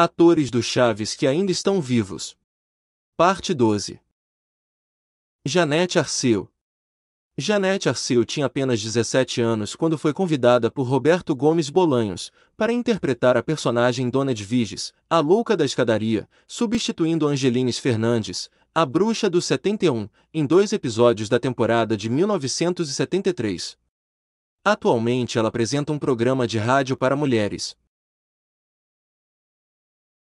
Atores do Chaves que ainda estão vivos. Parte 12. Janete Arceu. Janete Arceu tinha apenas 17 anos quando foi convidada por Roberto Gomes Bolanhos para interpretar a personagem Dona Edviges, a louca da escadaria, substituindo Angelines Fernandes, a bruxa do 71, em dois episódios da temporada de 1973. Atualmente ela apresenta um programa de rádio para mulheres,